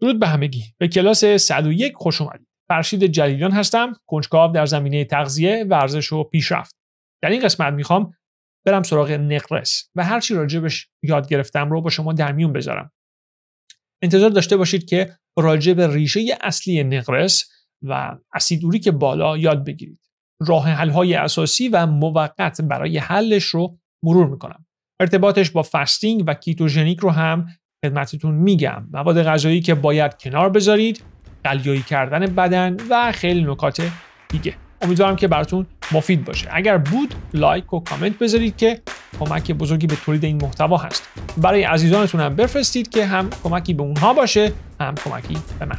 درود به همگی به کلاس 101 خوش اومدید فرشید جلیلیان هستم کنجکاو در زمینه تغذیه ورزش و پیشرفت در این قسمت میخوام برم سراغ نقرس و هر چی راجبش یاد گرفتم رو با شما در میون بذارم انتظار داشته باشید که راجب ریشه اصلی نقرس و اسیدوری که بالا یاد بگیرید راه حل اساسی و موقت برای حلش رو مرور میکنم ارتباطش با فستینگ و کیتوژنیک رو هم خدمتتون میگم مواد غذایی که باید کنار بذارید قلیایی کردن بدن و خیلی نکات دیگه امیدوارم که براتون مفید باشه اگر بود لایک و کامنت بذارید که کمک بزرگی به تولید این محتوا هست برای عزیزانتون هم بفرستید که هم کمکی به اونها باشه هم کمکی به من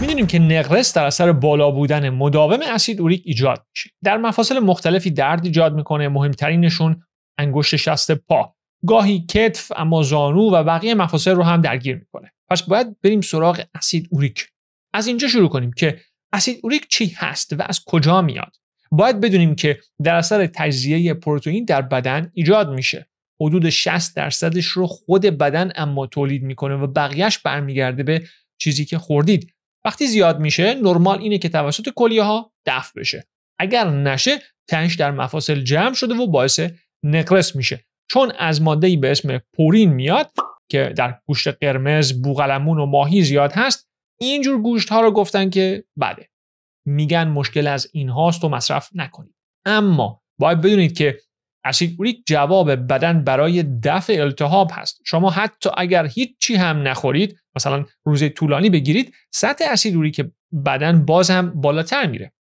میدونیم که نقرس در اثر بالا بودن مداوم اسید اوریک ایجاد میشه در مفاصل مختلفی درد ایجاد میکنه مهمترینشون انگشت شست پا گاهی کتف اما زانو و بقیه مفاصل رو هم درگیر میکنه پس باید بریم سراغ اسید اوریک از اینجا شروع کنیم که اسید اوریک چی هست و از کجا میاد باید بدونیم که در اثر تجزیه پروتئین در بدن ایجاد میشه حدود 60 درصدش رو خود بدن اما تولید میکنه و بقیهش برمیگرده به چیزی که خوردید وقتی زیاد میشه نرمال اینه که توسط کلیه ها دفع بشه اگر نشه تنش در مفاصل جمع شده و باعث نقرس میشه چون از ماده ای به اسم پورین میاد که در گوشت قرمز بوغلمون و ماهی زیاد هست اینجور گوشت ها رو گفتن که بده میگن مشکل از این هاست و مصرف نکنید اما باید بدونید که اسید اوریک جواب بدن برای دفع التهاب هست شما حتی اگر هیچ چی هم نخورید مثلا روز طولانی بگیرید سطح اسید اوریک بدن باز هم بالاتر میره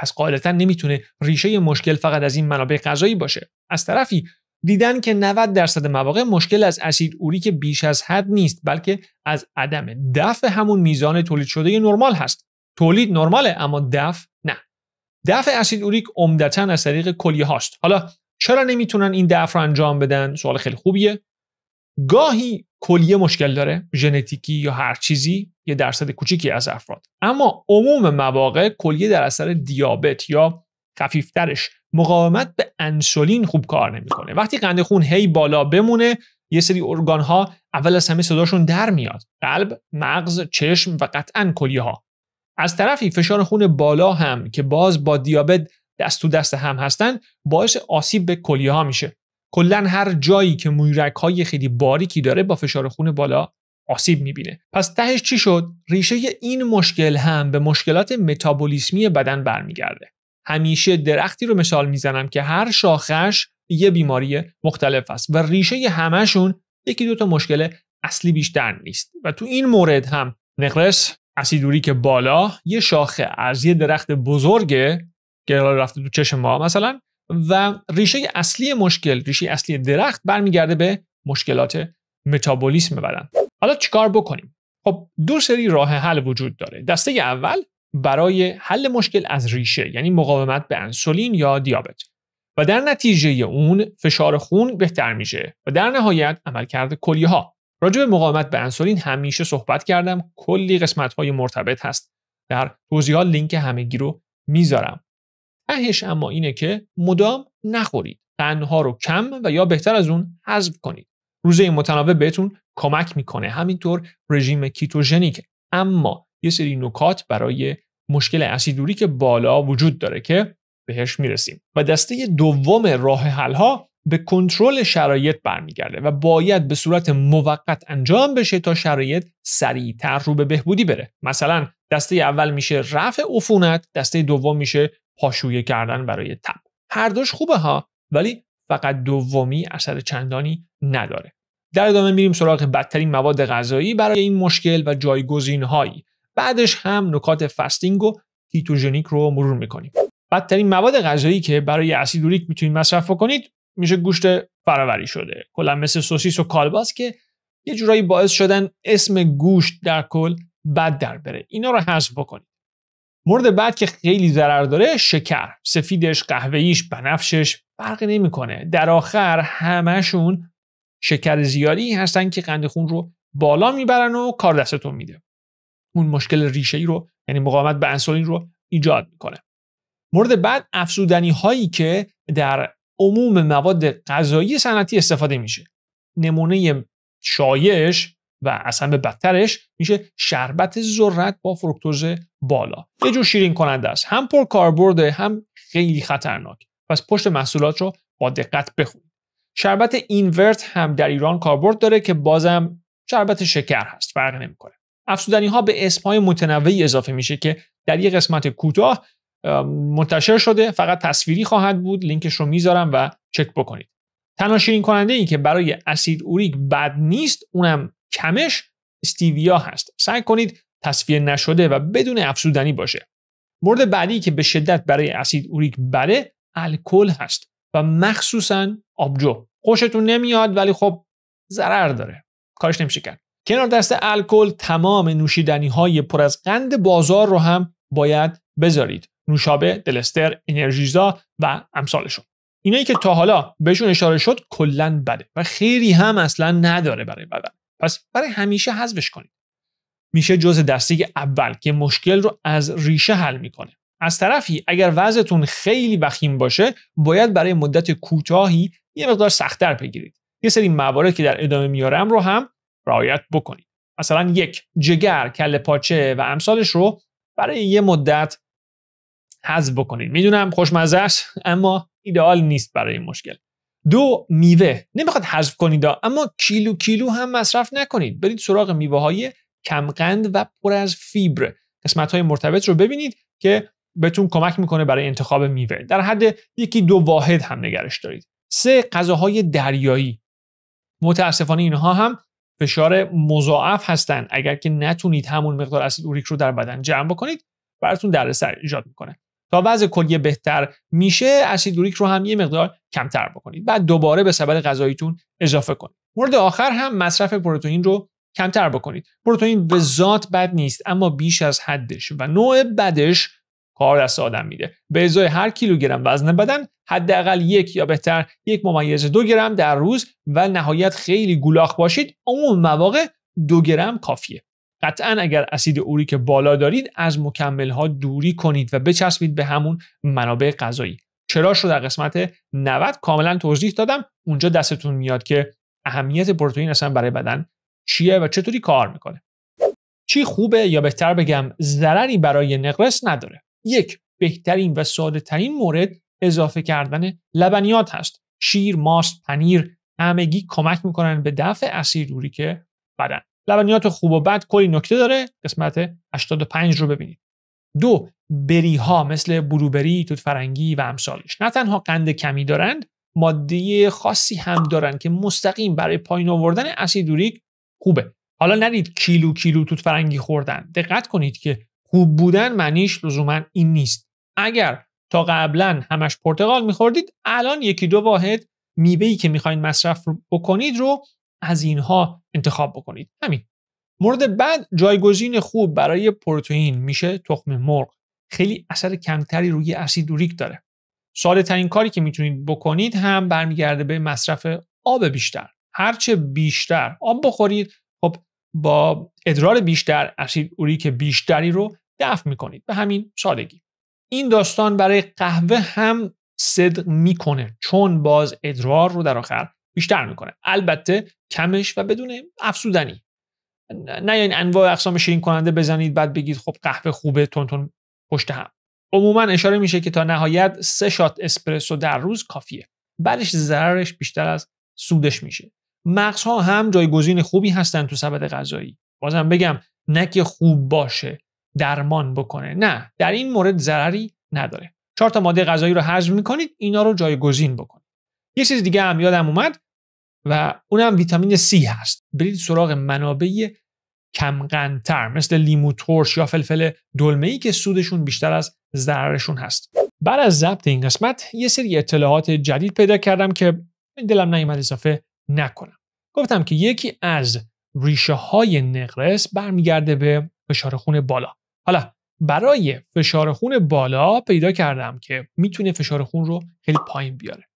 پس قاعدتا نمیتونه ریشه مشکل فقط از این منابع غذایی باشه از طرفی دیدن که 90 درصد مواقع مشکل از اسید اوریک بیش از حد نیست بلکه از عدم دفع همون میزان تولید شده نرمال هست تولید نرماله اما دفع نه دفع اسید اوریک عمدتا از طریق کلیه هاست حالا چرا نمیتونن این دفع رو انجام بدن سوال خیلی خوبیه گاهی کلیه مشکل داره ژنتیکی یا هر چیزی یه درصد کوچیکی از افراد اما عموم مواقع کلیه در اثر دیابت یا خفیفترش مقاومت به انسولین خوب کار نمیکنه وقتی قند خون هی بالا بمونه یه سری ارگان ها اول از همه صداشون در میاد قلب مغز چشم و قطعا کلیه ها از طرفی فشار خون بالا هم که باز با دیابت دست تو دست هم هستند باعث آسیب به کلیه ها میشه کلا هر جایی که مویرک های خیلی باریکی داره با فشار خون بالا آسیب میبینه پس تهش چی شد ریشه این مشکل هم به مشکلات متابولیسمی بدن برمیگرده همیشه درختی رو مثال میزنم که هر شاخش یه بیماری مختلف است و ریشه همهشون یکی تا مشکل اصلی بیشتر نیست و تو این مورد هم نقرس اسیدوری که بالا یه شاخه از یه درخت بزرگه که رفته تو چشم ما مثلا و ریشه اصلی مشکل ریشه اصلی درخت برمیگرده به مشکلات متابولیسم بدن حالا چیکار بکنیم خب دو سری راه حل وجود داره دسته اول برای حل مشکل از ریشه یعنی مقاومت به انسولین یا دیابت و در نتیجه اون فشار خون بهتر میشه و در نهایت عملکرد کلیه ها راجع به مقاومت به انسولین همیشه صحبت کردم کلی قسمت های مرتبط هست در توضیحات لینک همگی رو میذارم تهش اما اینه که مدام نخورید قندها رو کم و یا بهتر از اون حذف کنید روزه متنوع بهتون کمک میکنه همینطور رژیم کیتوژنیک اما یه سری نکات برای مشکل اسیدوری که بالا وجود داره که بهش میرسیم و دسته دوم راه حل ها به کنترل شرایط برمیگرده و باید به صورت موقت انجام بشه تا شرایط سریعتر رو به بهبودی بره مثلا دسته اول میشه رفع عفونت دسته دوم میشه پاشویه کردن برای تب هر دوش خوبه ها ولی فقط دومی اثر چندانی نداره در ادامه میریم سراغ بدترین مواد غذایی برای این مشکل و جایگزین هایی بعدش هم نکات فستینگ و کیتوژنیک رو مرور میکنیم بدترین مواد غذایی که برای اسیدوریک میتونید مصرف کنید میشه گوشت فراوری شده کلا مثل سوسیس و کالباس که یه جورایی باعث شدن اسم گوشت در کل بد در بره اینا رو حذف بکنید مورد بعد که خیلی ضرر داره شکر سفیدش قهوه‌ایش بنفشش فرقی نمیکنه در آخر همهشون شکر زیادی هستن که قند خون رو بالا میبرن و کار دستتون میده اون مشکل ریشه ای رو یعنی مقاومت به انسولین رو ایجاد میکنه مورد بعد افزودنی هایی که در عموم مواد غذایی صنعتی استفاده میشه نمونه شایش و اصلا به بدترش میشه شربت ذرت با فروکتوز بالا یه جور شیرین کننده است هم پر کاربرد هم خیلی خطرناک پس پشت محصولات رو با دقت بخونید شربت اینورت هم در ایران کاربرد داره که بازم شربت شکر هست فرق نمیکنه افزودنی ها به اسم های متنوعی اضافه میشه که در یه قسمت کوتاه منتشر شده فقط تصویری خواهد بود لینکش رو میذارم و چک بکنید تنها شیرین کننده ای که برای اسید اوریک بد نیست اونم کمش استیویا هست سعی کنید تصفیه نشده و بدون افزودنی باشه مورد بعدی که به شدت برای اسید اوریک بده الکل هست و مخصوصا آبجو خوشتون نمیاد ولی خب ضرر داره کارش نمیشه کرد کنار دست الکل تمام نوشیدنی های پر از قند بازار رو هم باید بذارید نوشابه دلستر انرژیزا و امثالشون اینایی که تا حالا بهشون اشاره شد کلا بده و خیلی هم اصلا نداره برای بدن پس برای همیشه حذفش کنید میشه جز دسته اول که مشکل رو از ریشه حل میکنه از طرفی اگر وضعتون خیلی وخیم باشه باید برای مدت کوتاهی یه مقدار سختتر بگیرید یه سری موارد که در ادامه میارم رو هم رعایت بکنید مثلا یک جگر کل پاچه و امثالش رو برای یه مدت حذف بکنید میدونم خوشمزه است اما ایدئال نیست برای این مشکل دو میوه نمیخواد حذف کنید اما کیلو کیلو هم مصرف نکنید برید سراغ میوه های کمقند و پر از فیبر قسمت های مرتبط رو ببینید که بهتون کمک میکنه برای انتخاب میوه در حد یکی دو واحد هم نگرش دارید سه غذاهای دریایی متاسفانه اینها هم فشار مضاعف هستند اگر که نتونید همون مقدار اسید اوریک رو در بدن جمع بکنید براتون دردسر ایجاد میکنه تا وضع کلیه بهتر میشه اسید اوریک رو هم یه مقدار کمتر بکنید بعد دوباره به سبد غذاییتون اضافه کنید مورد آخر هم مصرف پروتئین رو کمتر بکنید پروتئین به ذات بد نیست اما بیش از حدش و نوع بدش کار دست آدم میده به ازای هر کیلوگرم وزن بدن حداقل یک یا بهتر یک ممیز دو گرم در روز و نهایت خیلی گولاخ باشید اون مواقع دو گرم کافیه قطعا اگر اسید اوریک بالا دارید از مکمل ها دوری کنید و بچسبید به همون منابع غذایی چرا رو در قسمت 90 کاملا توضیح دادم اونجا دستتون میاد که اهمیت پروتئین اصلا برای بدن چیه و چطوری کار میکنه چی خوبه یا بهتر بگم ضرری برای نقرس نداره یک بهترین و ساده ترین مورد اضافه کردن لبنیات هست شیر ماست پنیر همگی کمک میکنن به دفع اسید اوریک بدن لبنیات خوب و بد کلی نکته داره قسمت 85 رو ببینید دو بری ها مثل بروبری، توت فرنگی و امثالش نه تنها قند کمی دارند ماده خاصی هم دارند که مستقیم برای پایین آوردن اسیدوریک خوبه حالا ندید کیلو کیلو توت فرنگی خوردن دقت کنید که خوب بودن معنیش لزوما این نیست اگر تا قبلا همش پرتقال میخوردید الان یکی دو واحد میوه که میخواین مصرف بکنید رو از اینها انتخاب بکنید همین مورد بعد جایگزین خوب برای پروتئین میشه تخم مرغ خیلی اثر کمتری روی اسیدوریک داره ساده ترین کاری که میتونید بکنید هم برمیگرده به مصرف آب بیشتر هرچه بیشتر آب بخورید خب با ادرار بیشتر اسید اوریک بیشتری رو دفع میکنید به همین سادگی این داستان برای قهوه هم صدق میکنه چون باز ادرار رو در آخر بیشتر میکنه البته کمش و بدون افسودنی نه این یعنی انواع اقسام شیرین کننده بزنید بعد بگید خب قهوه خوبه تون پشت هم عموما اشاره میشه که تا نهایت سه شات اسپرسو در روز کافیه بعدش ضررش بیشتر از سودش میشه مغزها هم جایگزین خوبی هستن تو سبد غذایی بازم بگم نه که خوب باشه درمان بکنه نه در این مورد ضرری نداره چهار تا ماده غذایی رو حذف میکنید اینا رو جایگزین بکنید یه چیز دیگه هم یادم اومد و اونم ویتامین C هست برید سراغ منابع کم قندتر مثل لیمو ترش یا فلفل دلمه ای که سودشون بیشتر از ضررشون هست بعد از ضبط این قسمت یه سری اطلاعات جدید پیدا کردم که دلم نیامد اضافه نکنم گفتم که یکی از ریشه های نقرس برمیگرده به فشار خون بالا حالا برای فشار خون بالا پیدا کردم که میتونه فشار خون رو خیلی پایین بیاره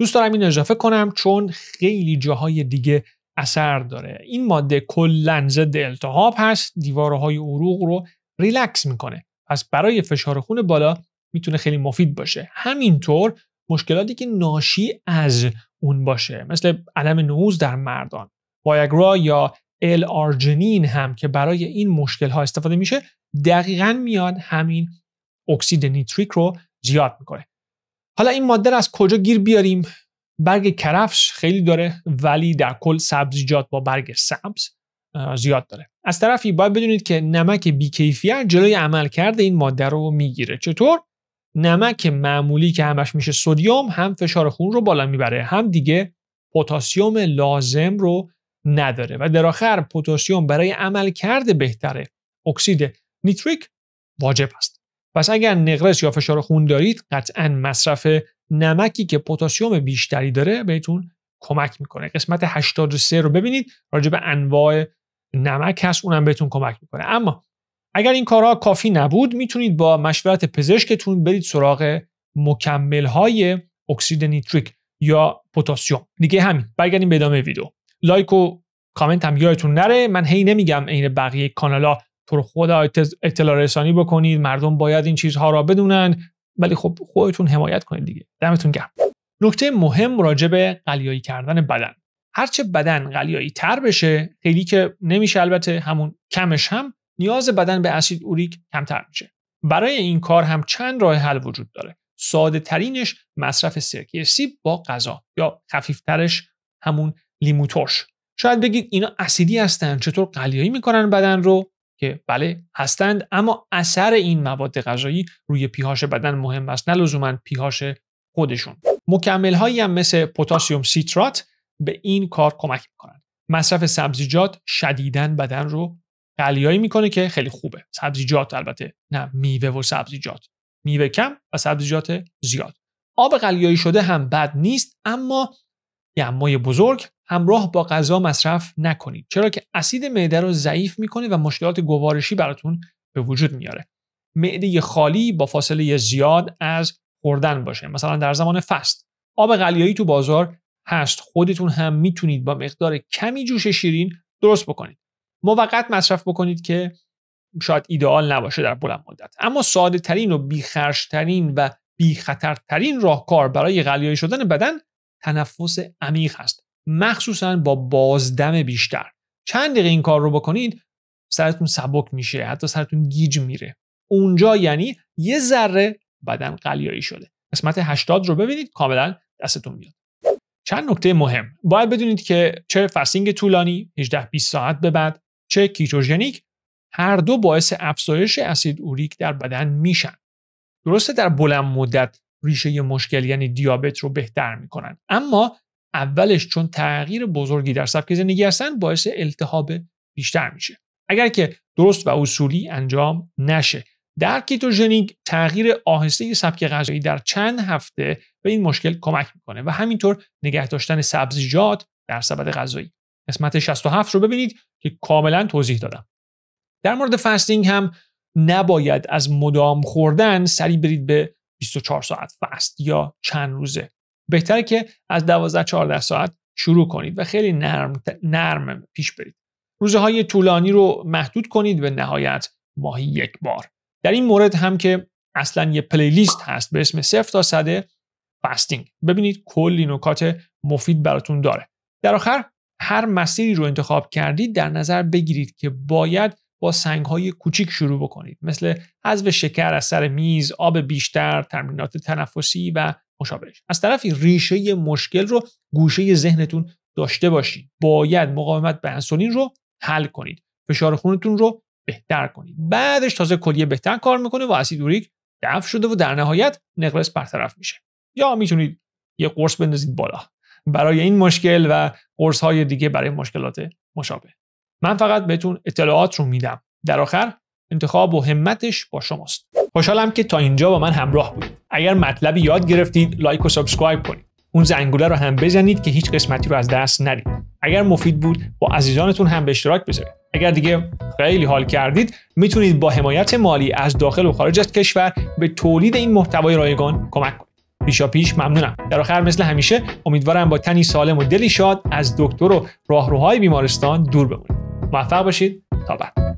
دوست دارم این اضافه کنم چون خیلی جاهای دیگه اثر داره این ماده کلا ضد التهاب هست های عروق رو ریلکس میکنه پس برای فشار خون بالا میتونه خیلی مفید باشه همینطور مشکلاتی که ناشی از اون باشه مثل علم نوز در مردان وایگرا یا ال آرجنین هم که برای این مشکل ها استفاده میشه دقیقا میاد همین اکسید نیتریک رو زیاد میکنه حالا این ماده رو از کجا گیر بیاریم برگ کرفش خیلی داره ولی در کل سبزیجات با برگ سبز زیاد داره از طرفی باید بدونید که نمک بیکیفیت جلوی عمل کرده این ماده رو میگیره چطور نمک معمولی که همش میشه سودیوم هم فشار خون رو بالا میبره هم دیگه پتاسیم لازم رو نداره و در آخر پتاسیم برای عمل کرده بهتره اکسید نیتریک واجب است پس اگر نقرس یا فشار خون دارید قطعا مصرف نمکی که پتاسیم بیشتری داره بهتون کمک میکنه قسمت 83 رو ببینید راجع به انواع نمک هست اونم بهتون کمک میکنه اما اگر این کارها کافی نبود میتونید با مشورت پزشکتون برید سراغ مکمل های اکسید نیتریک یا پتاسیم دیگه همین برگردیم به ادامه ویدیو لایک و کامنت هم یادتون نره من هی نمیگم عین بقیه کانالا تو خود اطلاع رسانی بکنید مردم باید این چیزها را بدونن ولی خب خودتون حمایت کنید دیگه دمتون گرم نکته مهم راجع به قلیایی کردن بدن هرچه بدن قلیایی تر بشه خیلی که نمیشه البته همون کمش هم نیاز بدن به اسید اوریک کمتر میشه برای این کار هم چند راه حل وجود داره ساده ترینش مصرف سرکه سیب با غذا یا خفیفترش همون لیمو شاید بگید اینا اسیدی هستن چطور قلیایی میکنن بدن رو که بله هستند اما اثر این مواد غذایی روی پیهاش بدن مهم است نه لزوما پیهاش خودشون مکمل هایی هم مثل پوتاسیوم سیترات به این کار کمک میکنند مصرف سبزیجات شدیدن بدن رو قلیایی میکنه که خیلی خوبه سبزیجات البته نه میوه و سبزیجات میوه کم و سبزیجات زیاد آب قلیایی شده هم بد نیست اما یمای بزرگ همراه با غذا مصرف نکنید چرا که اسید معده رو ضعیف میکنه و مشکلات گوارشی براتون به وجود میاره معده خالی با فاصله زیاد از خوردن باشه مثلا در زمان فست آب قلیایی تو بازار هست خودتون هم میتونید با مقدار کمی جوش شیرین درست بکنید موقت مصرف بکنید که شاید ایدئال نباشه در بلند مدت اما ساده ترین و بیخرش ترین و بیخطرترین راهکار برای قلیایی شدن بدن تنفس عمیق هست مخصوصا با بازدم بیشتر چند دقیقه این کار رو بکنید سرتون سبک میشه حتی سرتون گیج میره اونجا یعنی یه ذره بدن قلیایی شده قسمت 80 رو ببینید کاملا دستتون میاد چند نکته مهم باید بدونید که چه فسینگ طولانی 18 20 ساعت به بعد چه کیتوژنیک هر دو باعث افزایش اسید اوریک در بدن میشن درسته در بلند مدت ریشه مشکل یعنی دیابت رو بهتر میکنن اما اولش چون تغییر بزرگی در سبک زندگی هستن باعث التهاب بیشتر میشه اگر که درست و اصولی انجام نشه در کیتوژنیک تغییر آهسته سبک غذایی در چند هفته به این مشکل کمک میکنه و همینطور نگه داشتن سبزیجات در سبد غذایی قسمت 67 رو ببینید که کاملا توضیح دادم در مورد فستینگ هم نباید از مدام خوردن سری برید به 24 ساعت فست یا چند روزه بهتره که از 12 14 ساعت شروع کنید و خیلی نرم نرم پیش برید روزهای طولانی رو محدود کنید به نهایت ماهی یک بار در این مورد هم که اصلا یه پلیلیست هست به اسم 0 تا صد فاستینگ ببینید کلی نکات مفید براتون داره در آخر هر مسیری رو انتخاب کردید در نظر بگیرید که باید با سنگ های کوچیک شروع بکنید مثل حذف شکر از سر میز، آب بیشتر، تمرینات تنفسی و مشابهش از طرفی ریشه مشکل رو گوشه ذهنتون داشته باشید باید مقاومت به انسولین رو حل کنید فشار خونتون رو بهتر کنید بعدش تازه کلیه بهتر کار میکنه و اسید اوریک دفع شده و در نهایت نقرس برطرف میشه یا میتونید یه قرص بندازید بالا برای این مشکل و قرص های دیگه برای مشکلات مشابه من فقط بهتون اطلاعات رو میدم در آخر انتخاب و همتش با شماست خوشحالم که تا اینجا با من همراه بودید اگر مطلبی یاد گرفتید لایک و سابسکرایب کنید اون زنگوله رو هم بزنید که هیچ قسمتی رو از دست ندید اگر مفید بود با عزیزانتون هم به اشتراک بذارید اگر دیگه خیلی حال کردید میتونید با حمایت مالی از داخل و خارج از کشور به تولید این محتوای رایگان کمک کنید پیشا پیش ممنونم در آخر مثل همیشه امیدوارم با تنی سالم و دلی شاد از دکتر و راهروهای بیمارستان دور بمونید موفق باشید تا بعد